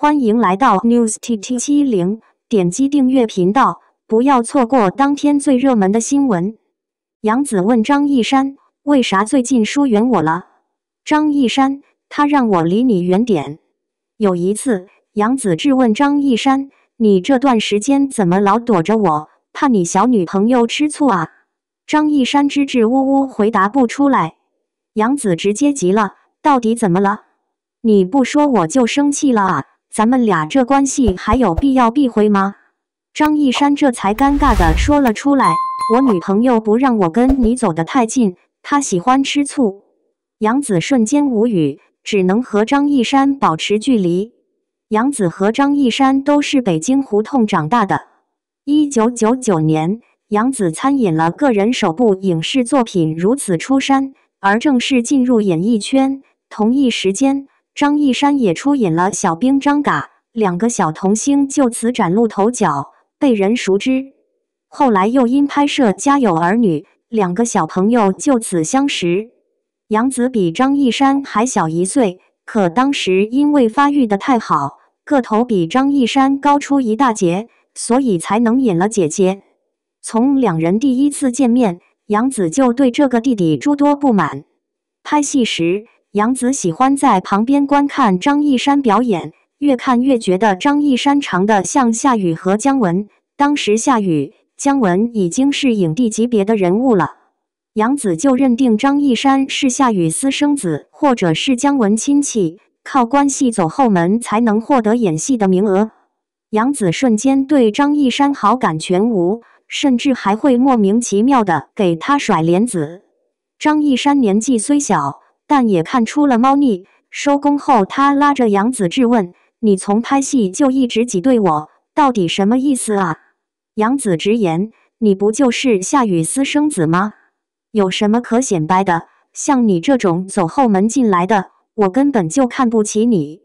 欢迎来到 News T T 七零，点击订阅频道，不要错过当天最热门的新闻。杨子问张一山，为啥最近疏远我了？张一山，他让我离你远点。有一次，杨子质问张一山，你这段时间怎么老躲着我？怕你小女朋友吃醋啊？张一山支支吾吾回答不出来。杨子直接急了，到底怎么了？你不说我就生气了啊！咱们俩这关系还有必要避讳吗？张一山这才尴尬的说了出来：“我女朋友不让我跟你走得太近，她喜欢吃醋。”杨子瞬间无语，只能和张一山保持距离。杨子和张一山都是北京胡同长大的。一九九九年，杨子参演了个人首部影视作品《如此出山》，而正式进入演艺圈。同一时间。张一山也出演了小兵张嘎，两个小童星就此崭露头角，被人熟知。后来又因拍摄《家有儿女》，两个小朋友就此相识。杨紫比张一山还小一岁，可当时因为发育的太好，个头比张一山高出一大截，所以才能演了姐姐。从两人第一次见面，杨紫就对这个弟弟诸多不满。拍戏时。杨子喜欢在旁边观看张一山表演，越看越觉得张一山长得像夏雨和姜文。当时夏雨、姜文已经是影帝级别的人物了，杨子就认定张一山是夏雨私生子，或者是姜文亲戚，靠关系走后门才能获得演戏的名额。杨子瞬间对张一山好感全无，甚至还会莫名其妙的给他甩帘子。张一山年纪虽小。但也看出了猫腻。收工后，他拉着杨子质问：“你从拍戏就一直挤兑我，到底什么意思啊？”杨子直言：“你不就是夏雨私生子吗？有什么可显摆的？像你这种走后门进来的，我根本就看不起你。”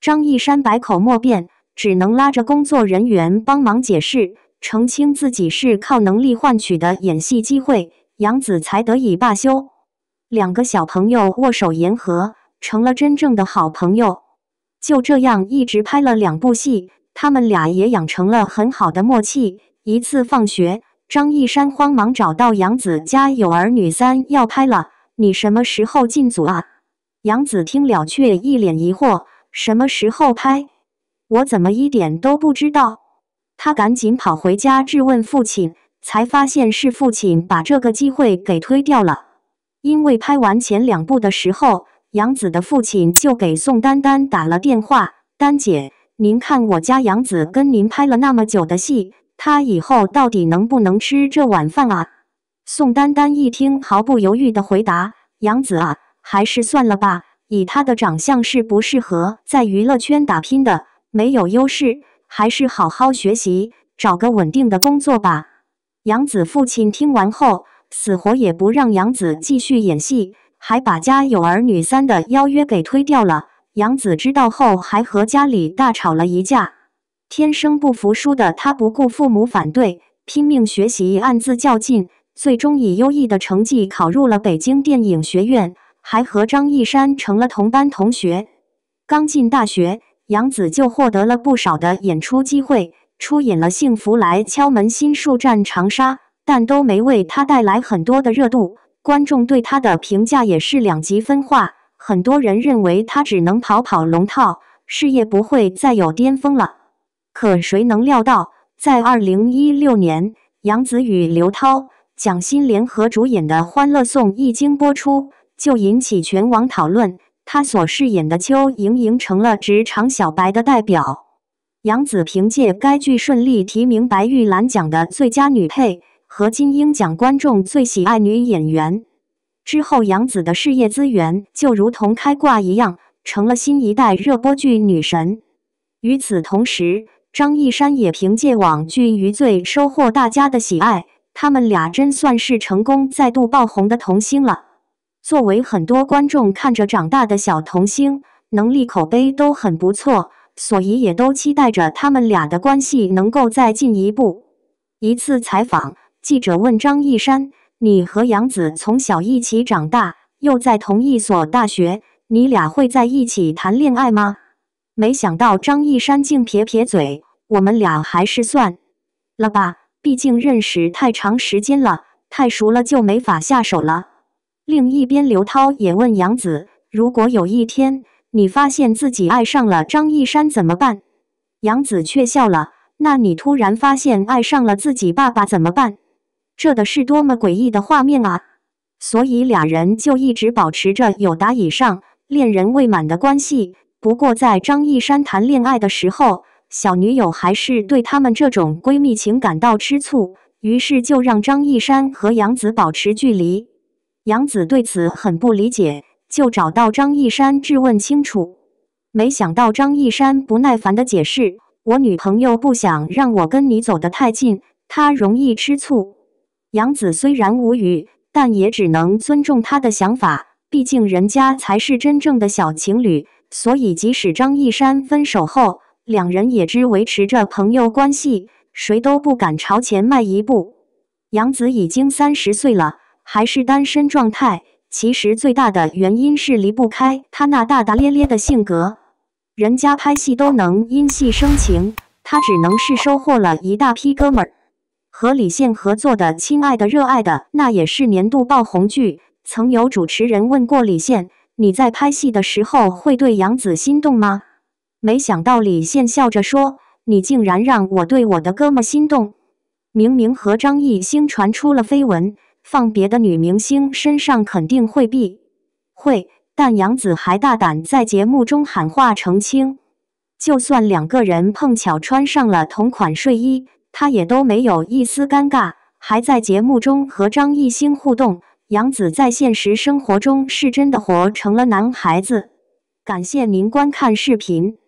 张一山百口莫辩，只能拉着工作人员帮忙解释，澄清自己是靠能力换取的演戏机会，杨子才得以罢休。两个小朋友握手言和，成了真正的好朋友。就这样，一直拍了两部戏，他们俩也养成了很好的默契。一次放学，张一山慌忙找到杨子家，有《儿女三》要拍了，你什么时候进组啊？杨子听了却一脸疑惑：“什么时候拍？我怎么一点都不知道？”他赶紧跑回家质问父亲，才发现是父亲把这个机会给推掉了。因为拍完前两部的时候，杨子的父亲就给宋丹丹打了电话：“丹姐，您看我家杨子跟您拍了那么久的戏，他以后到底能不能吃这碗饭啊？”宋丹丹一听，毫不犹豫地回答：“杨子啊，还是算了吧，以他的长相是不适合在娱乐圈打拼的，没有优势，还是好好学习，找个稳定的工作吧。”杨子父亲听完后。死活也不让杨子继续演戏，还把《家有儿女三》的邀约给推掉了。杨子知道后，还和家里大吵了一架。天生不服输的他，不顾父母反对，拼命学习，暗自较劲，最终以优异的成绩考入了北京电影学院，还和张一山成了同班同学。刚进大学，杨子就获得了不少的演出机会，出演了《幸福来敲门》《新树战长沙》。但都没为他带来很多的热度，观众对他的评价也是两极分化。很多人认为他只能跑跑龙套，事业不会再有巅峰了。可谁能料到，在二零一六年，杨紫与刘涛、蒋欣联合主演的《欢乐颂》一经播出，就引起全网讨论。他所饰演的邱莹莹成了职场小白的代表。杨紫凭借该剧顺利提名白玉兰奖的最佳女配。和金鹰奖观众最喜爱女演员之后，杨紫的事业资源就如同开挂一样，成了新一代热播剧女神。与此同时，张一山也凭借网剧《余罪》收获大家的喜爱。他们俩真算是成功再度爆红的童星了。作为很多观众看着长大的小童星，能力口碑都很不错，所以也都期待着他们俩的关系能够再进一步。一次采访。记者问张一山：“你和杨子从小一起长大，又在同一所大学，你俩会在一起谈恋爱吗？”没想到张一山竟撇撇嘴：“我们俩还是算了吧，毕竟认识太长时间了，太熟了就没法下手了。”另一边，刘涛也问杨子：“如果有一天你发现自己爱上了张一山怎么办？”杨子却笑了：“那你突然发现爱上了自己爸爸怎么办？”这的是多么诡异的画面啊！所以俩人就一直保持着有达以上恋人未满的关系。不过在张一山谈恋爱的时候，小女友还是对他们这种闺蜜情感到吃醋，于是就让张一山和杨子保持距离。杨子对此很不理解，就找到张一山质问清楚。没想到张一山不耐烦的解释：“我女朋友不想让我跟你走得太近，她容易吃醋。”杨子虽然无语，但也只能尊重他的想法。毕竟人家才是真正的小情侣，所以即使张一山分手后，两人也只维持着朋友关系，谁都不敢朝前迈一步。杨子已经三十岁了，还是单身状态。其实最大的原因是离不开他那大大咧咧的性格。人家拍戏都能因戏生情，他只能是收获了一大批哥们儿。和李现合作的《亲爱的，热爱的》，那也是年度爆红剧。曾有主持人问过李现：“你在拍戏的时候会对杨紫心动吗？”没想到李现笑着说：“你竟然让我对我的哥们心动！”明明和张艺兴传出了绯闻，放别的女明星身上肯定会避会，但杨紫还大胆在节目中喊话澄清：“就算两个人碰巧穿上了同款睡衣。”他也都没有一丝尴尬，还在节目中和张艺兴互动。杨子在现实生活中是真的活成了男孩子。感谢您观看视频，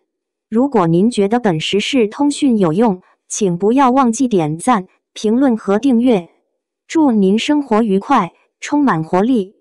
如果您觉得本时事通讯有用，请不要忘记点赞、评论和订阅。祝您生活愉快，充满活力！